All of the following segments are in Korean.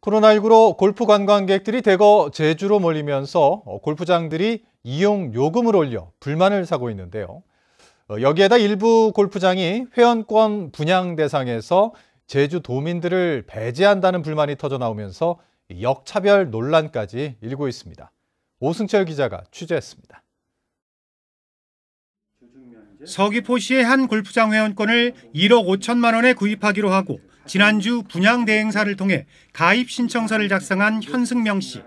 코로나19로 골프 관광객들이 대거 제주로 몰리면서 어, 골프장들이 이용 요금을 올려 불만을 사고 있는데요. 어, 여기에다 일부 골프장이 회원권 분양 대상에서 제주 도민들을 배제한다는 불만이 터져 나오면서 역차별 논란까지 일고 있습니다. 오승철 기자가 취재했습니다. 서귀포시의 한 골프장 회원권을 1억 5천만 원에 구입하기로 하고 지난주 분양 대행사를 통해 가입 신청서를 작성한 현승명 씨.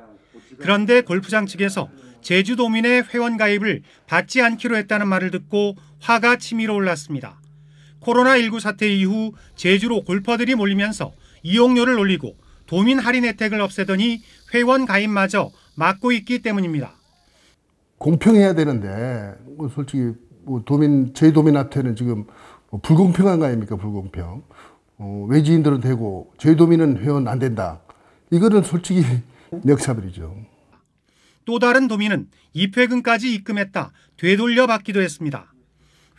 그런데 골프장 측에서 제주도민의 회원 가입을 받지 않기로 했다는 말을 듣고 화가 치밀어 올랐습니다. 코로나19 사태 이후 제주로 골퍼들이 몰리면서 이용료를 올리고 도민 할인 혜택을 없애더니 회원 가입마저 막고 있기 때문입니다. 공평해야 되는데 뭐 솔직히 뭐 도민 저희 도민한테는 지금 뭐 불공평한 거 아닙니까 불공평 어, 외지인들은 되고 저희 도민은 회원 안 된다 이거는 솔직히 역차별이죠. 또 다른 도민은 입회금까지 입금했다 되돌려 받기도 했습니다.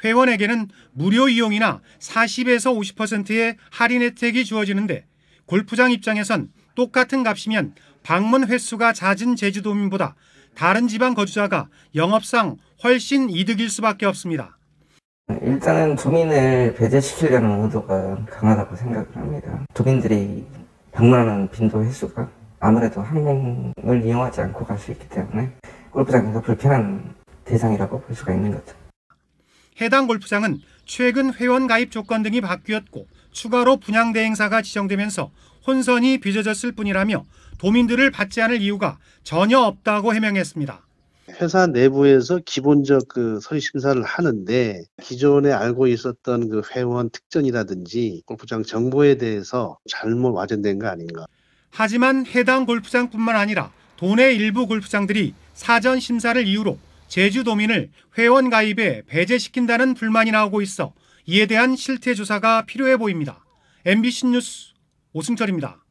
회원에게는 무료 이용이나 40에서 50%의 할인 혜택이 주어지는데 골프장 입장에선 똑같은 값이면 방문 횟수가 잦은 제주도민보다 다른 지방 거주자가 영업상 훨씬 이득일 수밖에 없습니다. 일단은 도민을 배제시키려는 의도가 강하다고 생각을 합니다. 도민들이 방문하는 빈도 횟수가 아무래도 한 명을 이용하지 않고 갈 수 있기 때문에 골프장에서 불편한 대상이라고 볼 수가 있는 거죠. 해당 골프장은 최근 회원 가입 조건 등이 바뀌었고 추가로 분양대 행사가 지정되면서 혼선이 빚어졌을 뿐이라며 도민들을 받지 않을 이유가 전혀 없다고 해명했습니다. 회사 내부에서 기본적 그 서류 심사를 하는데 기존에 알고 있었던 그 회원 특전이라든지 골프장 정보에 대해서 잘못 와전된 거 아닌가. 하지만 해당 골프장뿐만 아니라 도내 일부 골프장들이 사전 심사를 이유로 제주도민을 회원 가입에 배제시킨다는 불만이 나오고 있어 이에 대한 실태 조사가 필요해 보입니다. MBC 뉴스 오승철입니다.